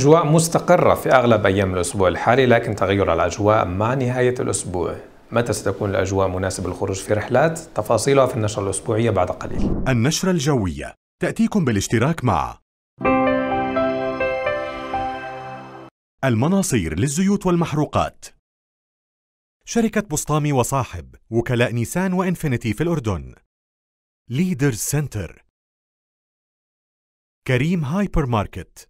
أجواء مستقرة في أغلب أيام الأسبوع الحالي لكن تغير الأجواء مع نهاية الأسبوع متى ستكون الأجواء مناسبة للخروج في رحلات؟ تفاصيلها في النشرة الأسبوعية بعد قليل النشرة الجوية تأتيكم بالاشتراك مع المناصير للزيوت والمحروقات شركة بسطامي وصاحب وكلاء نيسان وإنفينيتي في الأردن ليدرز سنتر كريم هايبر ماركت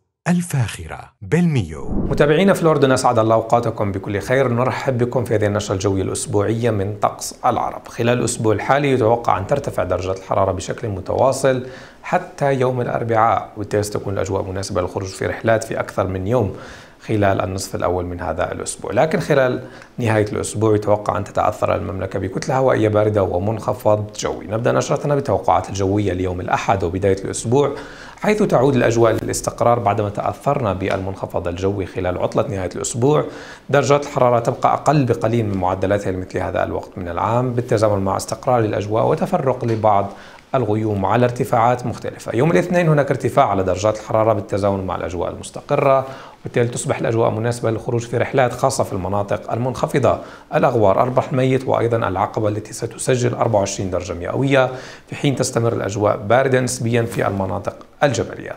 الفاخرة بالميو متابعينا الأردن أسعد الله أوقاتكم بكل خير نرحب بكم في هذه النشرة الجوية الأسبوعية من طقس العرب خلال الأسبوع الحالي يتوقع أن ترتفع درجات الحرارة بشكل متواصل حتى يوم الأربعاء وبالتالي ستكون الأجواء مناسبة للخروج في رحلات في أكثر من يوم خلال النصف الأول من هذا الأسبوع لكن خلال نهاية الأسبوع يتوقع أن تتعثر المملكة بكتلة هوائية باردة ومنخفض جوي نبدأ نشرتنا بالتوقعات الجوية ليوم الأحد وبداية الأسبوع حيث تعود الأجواء للاستقرار بعدما تأثرنا بالمنخفض الجوي خلال عطلة نهاية الأسبوع درجات الحرارة تبقى أقل بقليل من معدلاتها لمثل هذا الوقت من العام بالتزامن مع استقرار الأجواء وتفرق لبعض الغيوم على ارتفاعات مختلفة يوم الاثنين هناك ارتفاع على درجات الحرارة بالتزامن مع الأجواء المستقرة وبالتالي تصبح الأجواء مناسبة للخروج في رحلات خاصة في المناطق المنخفضة الأغوار أربح الميت وأيضا العقبة التي ستسجل 24 درجة مئوية في حين تستمر الأجواء باردة نسبيا في المناطق الجبلية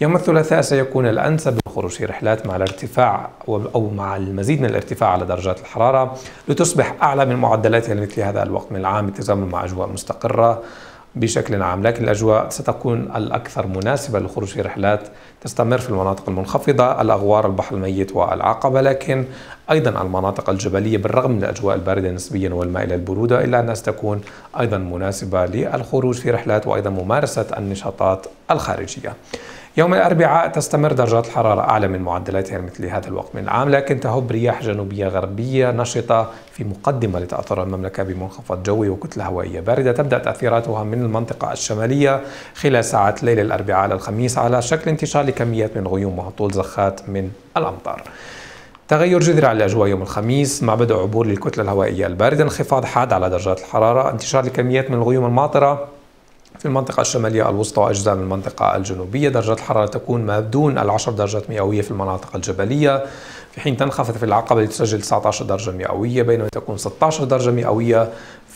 يوم الثلاثاء سيكون الأنسب للخروج في رحلات مع الارتفاع أو مع المزيد من الارتفاع على درجات الحرارة لتصبح أعلى من معدلاتها مثل هذا الوقت من العام بالتزامن مع أجواء مستقرة بشكل عام لكن الأجواء ستكون الأكثر مناسبة للخروج في رحلات تستمر في المناطق المنخفضة الأغوار البحر الميت والعقبة لكن أيضا المناطق الجبلية بالرغم من الأجواء الباردة نسبيا والمائلة البرودة إلا أنها ستكون أيضا مناسبة للخروج في رحلات وأيضا ممارسة النشاطات الخارجية يوم الأربعاء تستمر درجات الحرارة أعلى من معدلاتها مثل هذا الوقت من العام لكن تهب رياح جنوبية غربية نشطة في مقدمة لتأثر المملكة بمنخفض جوي وكتلة هوائية باردة تبدأ تأثيراتها من المنطقة الشمالية خلال ساعات ليلة الأربعاء على الخميس على شكل انتشار لكميات من غيوم وهطول زخات من الأمطار تغير جذري على الأجواء يوم الخميس مع بدء عبور للكتلة الهوائية الباردة انخفاض حاد على درجات الحرارة انتشار لكميات من الغيوم الماطرة في المنطقة الشمالية الوسطى وأجزاء من المنطقة الجنوبية درجات الحرارة تكون ما دون العشر درجات مئوية في المناطق الجبلية في حين تنخفض في العقبة لتسجل 19 درجة مئوية بينما تكون 16 درجة مئوية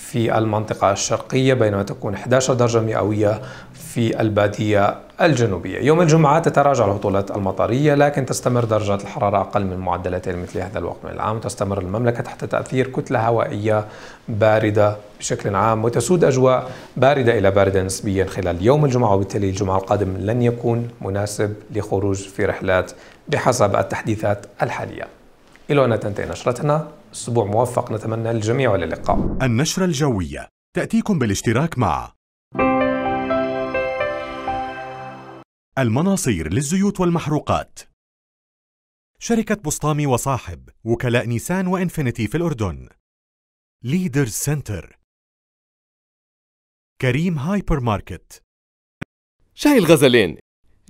في المنطقة الشرقية بينما تكون 11 درجة مئوية في البادية الجنوبية يوم الجمعة تتراجع الهطولات المطرية لكن تستمر درجات الحرارة أقل من معدلات مثل هذا الوقت من العام تستمر المملكة تحت تأثير كتلة هوائية باردة بشكل عام وتسود أجواء باردة إلى باردة نسبيا خلال يوم الجمعة وبالتالي الجمعة القادم لن يكون مناسب لخروج في رحلات بحسب التحديثات الحاليه إلى أن تنتهي نشرتنا أسبوع موفق نتمنى للجميع إلى اللقاء النشرة الجوية تأتيكم بالاشتراك مع المناصير للزيوت والمحروقات شركة بسطامي وصاحب وكلاء نيسان وإنفينيتي في الأردن ليدرز سنتر كريم هايبر ماركت شاي الغزلين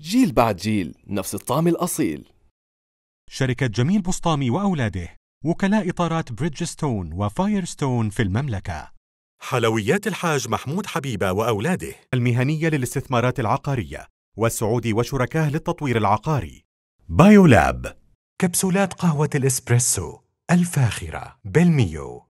جيل بعد جيل نفس الطعم الأصيل شركة جميل بسطامي وأولاده وكلاء إطارات بريدجستون وفايرستون في المملكة حلويات الحاج محمود حبيبة وأولاده المهنية للاستثمارات العقارية والسعودي وشركاه للتطوير العقاري بايولاب كبسولات قهوة الإسبريسو الفاخرة بالميو